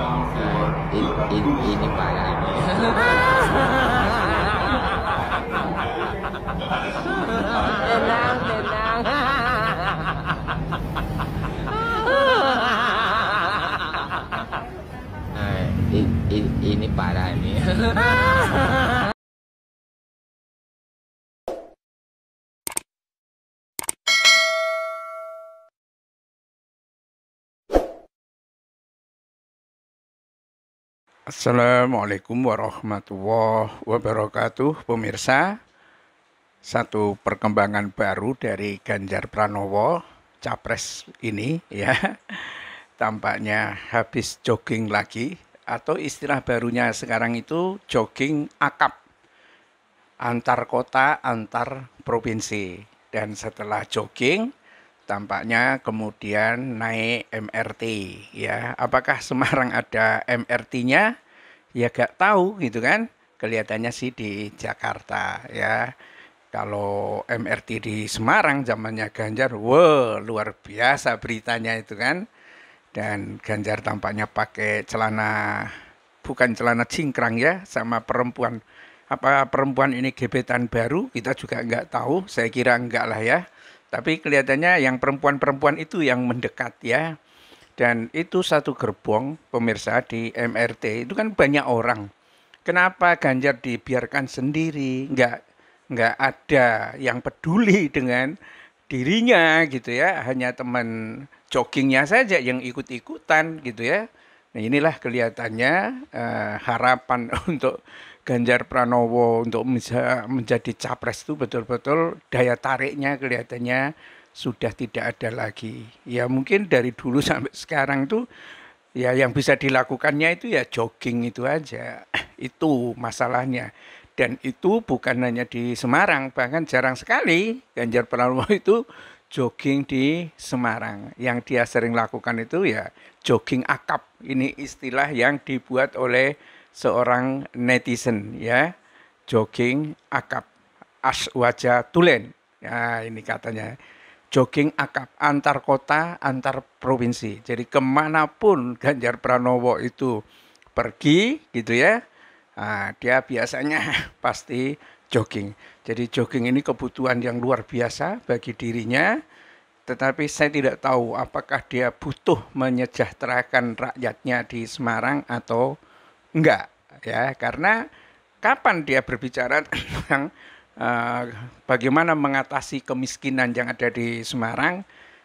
ini, ini, ini parah ini tenang tenang ini, ini parah ini Assalamualaikum warahmatullahi wabarakatuh, pemirsa. Satu perkembangan baru dari Ganjar Pranowo, capres ini ya. Tampaknya habis jogging lagi atau istilah barunya sekarang itu jogging akap antar kota, antar provinsi. Dan setelah jogging, tampaknya kemudian naik MRT ya. Apakah Semarang ada MRT-nya? Ya gak tahu gitu kan. Kelihatannya sih di Jakarta ya. Kalau MRT di Semarang zamannya Ganjar, wow luar biasa beritanya itu kan. Dan Ganjar tampaknya pakai celana bukan celana cingkrang ya sama perempuan apa perempuan ini gebetan baru kita juga nggak tahu saya kira nggak lah ya tapi kelihatannya yang perempuan-perempuan itu yang mendekat ya. Dan itu satu gerbong pemirsa di MRT itu kan banyak orang. Kenapa Ganjar dibiarkan sendiri? Enggak nggak ada yang peduli dengan dirinya gitu ya hanya teman joggingnya saja yang ikut-ikutan gitu ya nah inilah kelihatannya uh, harapan untuk Ganjar Pranowo untuk bisa menjadi capres itu betul-betul daya tariknya kelihatannya sudah tidak ada lagi. Ya mungkin dari dulu sampai sekarang tuh ya yang bisa dilakukannya itu ya jogging itu aja. Itu masalahnya. Dan itu bukan hanya di Semarang, bahkan jarang sekali Ganjar Pranowo itu jogging di Semarang. Yang dia sering lakukan itu ya jogging akap. Ini istilah yang dibuat oleh seorang netizen ya jogging akap as wajah tulen ya ini katanya jogging akap antar kota antar provinsi jadi kemanapun Ganjar Pranowo itu pergi gitu ya nah, dia biasanya pasti jogging jadi jogging ini kebutuhan yang luar biasa bagi dirinya tetapi saya tidak tahu apakah dia butuh menyejahterakan rakyatnya di Semarang atau enggak ya karena kapan dia berbicara tentang uh, bagaimana mengatasi kemiskinan yang ada di Semarang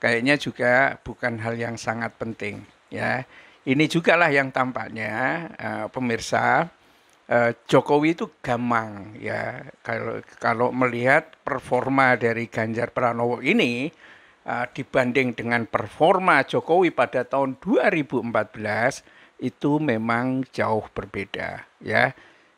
kayaknya juga bukan hal yang sangat penting ya ini juga lah yang tampaknya uh, pemirsa uh, Jokowi itu gamang ya kalau kalau melihat performa dari Ganjar Pranowo ini uh, dibanding dengan performa Jokowi pada tahun 2014 itu memang jauh berbeda ya.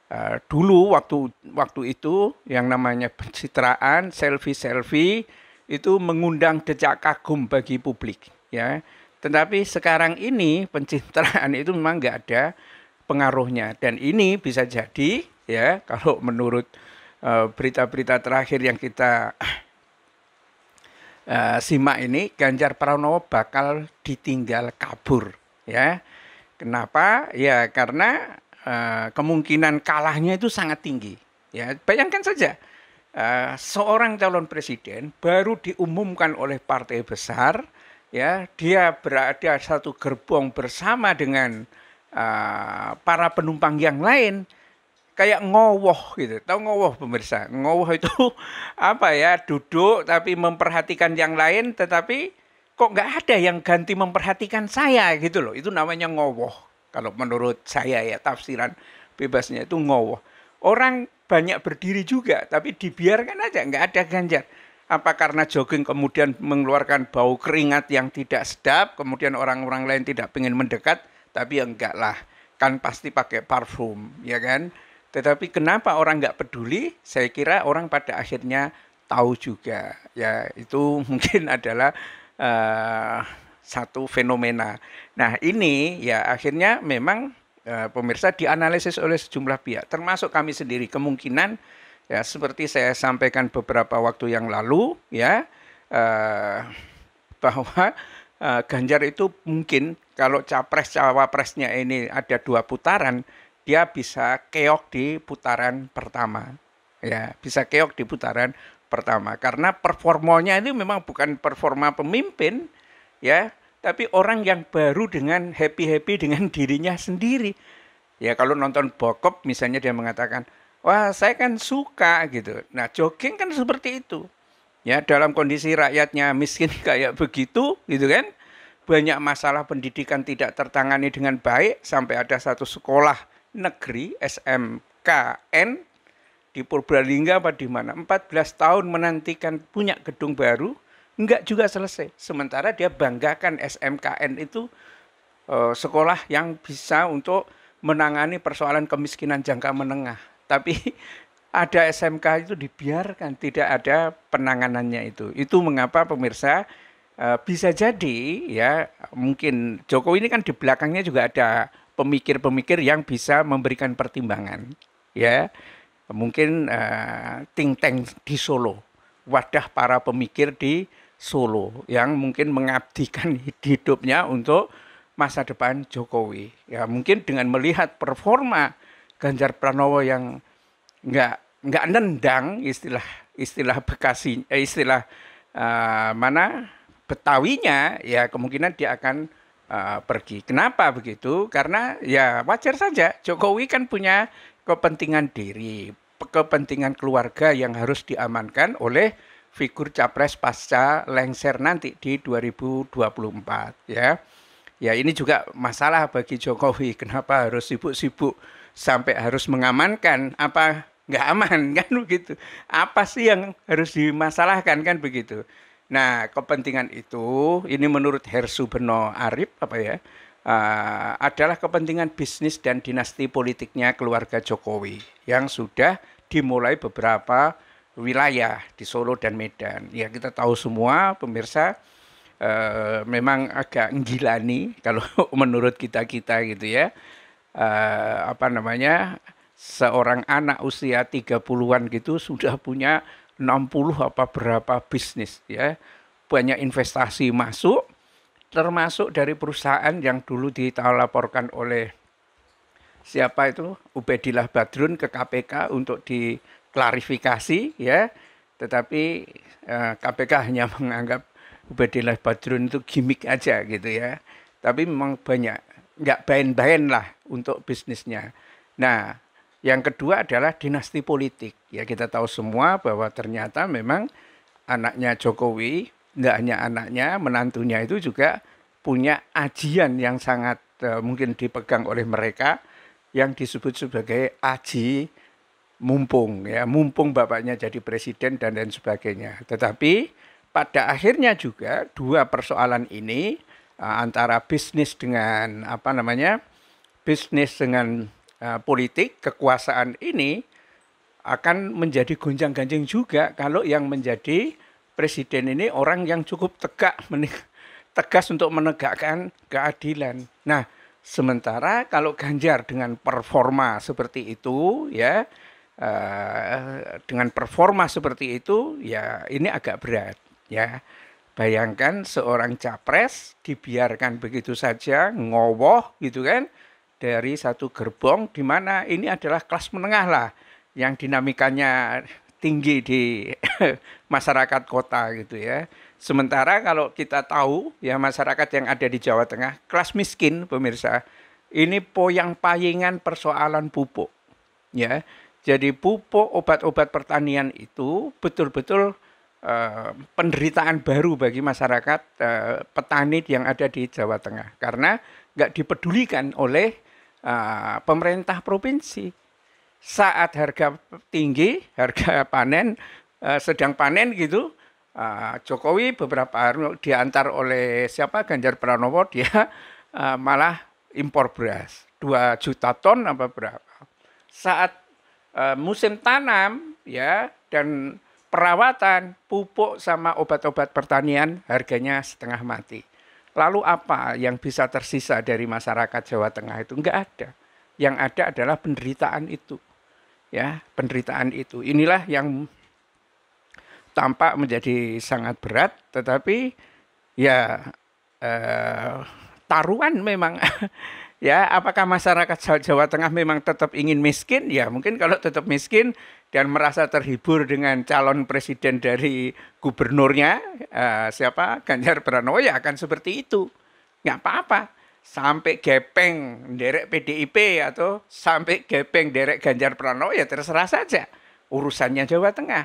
Uh, dulu waktu waktu itu yang namanya pencitraan selfie-selfie itu mengundang decak kagum bagi publik ya. Tetapi sekarang ini pencitraan itu memang nggak ada pengaruhnya dan ini bisa jadi ya kalau menurut eh, berita-berita uh, terakhir yang kita eh, simak ini Ganjar Pranowo bakal ditinggal kabur ya Kenapa? Ya karena uh, kemungkinan kalahnya itu sangat tinggi. Ya bayangkan saja uh, seorang calon presiden baru diumumkan oleh partai besar, ya dia berada satu gerbong bersama dengan uh, para penumpang yang lain kayak ngowoh gitu. Tahu ngowoh pemirsa? Ngowoh itu apa ya? Duduk tapi memperhatikan yang lain tetapi kok nggak ada yang ganti memperhatikan saya gitu loh. Itu namanya ngowoh. Kalau menurut saya ya tafsiran bebasnya itu ngowoh. Orang banyak berdiri juga tapi dibiarkan aja nggak ada ganjar. Apa karena jogging kemudian mengeluarkan bau keringat yang tidak sedap, kemudian orang-orang lain tidak ingin mendekat, tapi enggak ya lah. Kan pasti pakai parfum, ya kan? Tetapi kenapa orang nggak peduli? Saya kira orang pada akhirnya tahu juga. Ya, itu mungkin adalah Eh, satu fenomena. Nah ini ya akhirnya memang uh, pemirsa dianalisis oleh sejumlah pihak, termasuk kami sendiri. Kemungkinan ya seperti saya sampaikan beberapa waktu yang lalu ya uh, bahwa uh, Ganjar itu mungkin kalau capres cawapresnya ini ada dua putaran, dia bisa keok di putaran pertama ya bisa keok di putaran pertama karena performanya itu memang bukan performa pemimpin ya tapi orang yang baru dengan happy happy dengan dirinya sendiri ya kalau nonton bokop misalnya dia mengatakan wah saya kan suka gitu nah jogging kan seperti itu ya dalam kondisi rakyatnya miskin kayak begitu gitu kan banyak masalah pendidikan tidak tertangani dengan baik sampai ada satu sekolah negeri SMKN di Purbalingga apa di mana 14 tahun menantikan punya gedung baru enggak juga selesai sementara dia banggakan SMKN itu eh, sekolah yang bisa untuk menangani persoalan kemiskinan jangka menengah tapi ada SMK itu dibiarkan tidak ada penanganannya itu itu mengapa pemirsa eh, bisa jadi ya mungkin Jokowi ini kan di belakangnya juga ada pemikir-pemikir yang bisa memberikan pertimbangan ya mungkin uh, think tank di Solo, wadah para pemikir di Solo yang mungkin mengabdikan hidupnya untuk masa depan Jokowi. Ya mungkin dengan melihat performa Ganjar Pranowo yang nggak nggak nendang istilah istilah Bekasi eh, istilah uh, mana Betawinya ya kemungkinan dia akan uh, pergi. Kenapa begitu? Karena ya wajar saja Jokowi kan punya kepentingan diri, kepentingan keluarga yang harus diamankan oleh figur capres pasca lengser nanti di 2024 ya. Ya ini juga masalah bagi Jokowi kenapa harus sibuk-sibuk sampai harus mengamankan apa nggak aman kan begitu. Apa sih yang harus dimasalahkan kan begitu. Nah, kepentingan itu ini menurut Hersu Beno Arif apa ya? uh, adalah kepentingan bisnis dan dinasti politiknya keluarga Jokowi yang sudah dimulai beberapa wilayah di Solo dan Medan. Ya kita tahu semua pemirsa uh, memang agak nggilani kalau menurut kita-kita gitu ya. Uh, apa namanya? seorang anak usia 30-an gitu sudah punya 60 apa berapa bisnis ya. Banyak investasi masuk termasuk dari perusahaan yang dulu ditalaporkan oleh siapa itu Ubedillah Badrun ke KPK untuk diklarifikasi ya tetapi eh, KPK hanya menganggap Ubedillah Badrun itu gimmick aja gitu ya tapi memang banyak nggak bain-bain lah untuk bisnisnya nah yang kedua adalah dinasti politik ya kita tahu semua bahwa ternyata memang anaknya Jokowi nggak hanya anaknya, menantunya itu juga punya ajian yang sangat uh, mungkin dipegang oleh mereka yang disebut sebagai aji mumpung ya mumpung bapaknya jadi presiden dan lain sebagainya tetapi pada akhirnya juga dua persoalan ini uh, antara bisnis dengan apa namanya bisnis dengan uh, politik kekuasaan ini akan menjadi gonjang-ganjing juga kalau yang menjadi presiden ini orang yang cukup tegak tegas untuk menegakkan keadilan. Nah, sementara kalau Ganjar dengan performa seperti itu ya eh, dengan performa seperti itu ya ini agak berat ya. Bayangkan seorang capres dibiarkan begitu saja ngowoh gitu kan dari satu gerbong di mana ini adalah kelas menengah lah yang dinamikanya tinggi di masyarakat kota gitu ya. Sementara kalau kita tahu ya masyarakat yang ada di Jawa Tengah kelas miskin pemirsa ini poyang payingan persoalan pupuk ya. Jadi pupuk obat-obat pertanian itu betul-betul uh, penderitaan baru bagi masyarakat uh, petani yang ada di Jawa Tengah karena nggak dipedulikan oleh uh, pemerintah provinsi saat harga tinggi, harga panen eh, sedang panen gitu, eh, Jokowi beberapa hari diantar oleh siapa Ganjar Pranowo dia eh, malah impor beras dua juta ton apa berapa. Saat eh, musim tanam ya dan perawatan, pupuk sama obat-obat pertanian harganya setengah mati. Lalu apa yang bisa tersisa dari masyarakat Jawa Tengah itu? Enggak ada. Yang ada adalah penderitaan itu ya penderitaan itu. Inilah yang tampak menjadi sangat berat, tetapi ya eh, taruhan memang ya apakah masyarakat Jawa Tengah memang tetap ingin miskin ya mungkin kalau tetap miskin dan merasa terhibur dengan calon presiden dari gubernurnya eh, siapa Ganjar Pranowo ya akan seperti itu nggak apa-apa sampai gepeng derek PDIP atau sampai gepeng derek Ganjar Pranowo ya terserah saja urusannya Jawa Tengah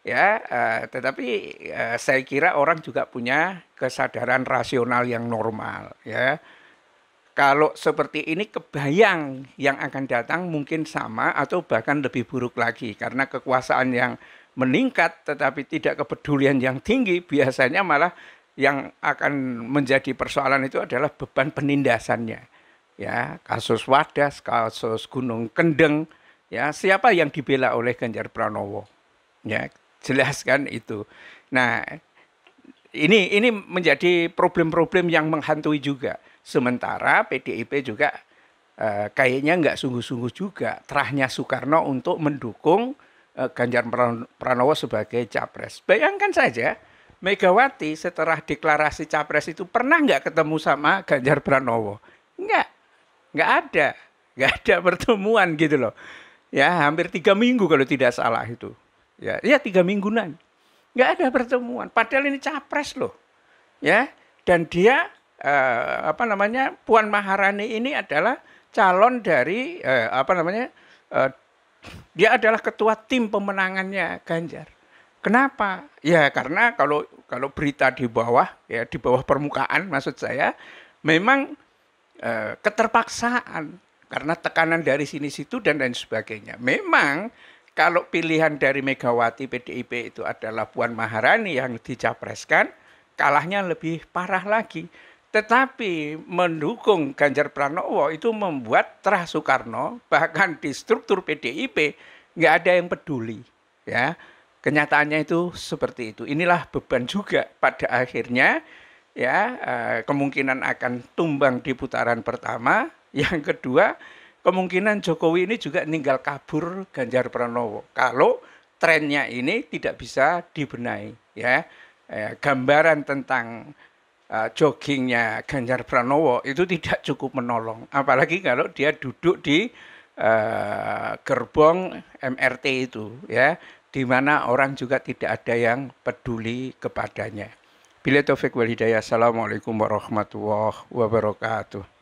ya eh, tetapi eh, saya kira orang juga punya kesadaran rasional yang normal ya kalau seperti ini kebayang yang akan datang mungkin sama atau bahkan lebih buruk lagi karena kekuasaan yang meningkat tetapi tidak kepedulian yang tinggi biasanya malah yang akan menjadi persoalan itu adalah beban penindasannya. Ya, kasus Wadas, kasus Gunung Kendeng, ya, siapa yang dibela oleh Ganjar Pranowo? Ya, jelaskan itu. Nah, ini ini menjadi problem-problem yang menghantui juga. Sementara PDIP juga eh, kayaknya nggak sungguh-sungguh juga terahnya Soekarno untuk mendukung eh, Ganjar Pranowo sebagai capres. Bayangkan saja Megawati setelah deklarasi capres itu pernah nggak ketemu sama Ganjar Pranowo? Nggak, nggak ada, nggak ada pertemuan gitu loh. Ya hampir tiga minggu kalau tidak salah itu. Ya, ya tiga mingguan. Nggak ada pertemuan. Padahal ini capres loh. Ya, dan dia eh, apa namanya Puan Maharani ini adalah calon dari eh, apa namanya eh, dia adalah ketua tim pemenangannya Ganjar. Kenapa? Ya karena kalau kalau berita di bawah ya di bawah permukaan maksud saya memang e, keterpaksaan karena tekanan dari sini situ dan lain sebagainya. Memang kalau pilihan dari Megawati PDIP itu adalah Puan Maharani yang dicapreskan, kalahnya lebih parah lagi. Tetapi mendukung Ganjar Pranowo itu membuat Terah Soekarno bahkan di struktur PDIP nggak ada yang peduli ya kenyataannya itu seperti itu. Inilah beban juga pada akhirnya ya eh, kemungkinan akan tumbang di putaran pertama. Yang kedua, kemungkinan Jokowi ini juga ninggal kabur Ganjar Pranowo. Kalau trennya ini tidak bisa dibenahi ya. Eh, gambaran tentang eh, joggingnya Ganjar Pranowo itu tidak cukup menolong. Apalagi kalau dia duduk di uh, gerbong MRT itu ya di mana orang juga tidak ada yang peduli kepadanya. Bila Taufik wal Hidayah. Assalamualaikum warahmatullahi wabarakatuh.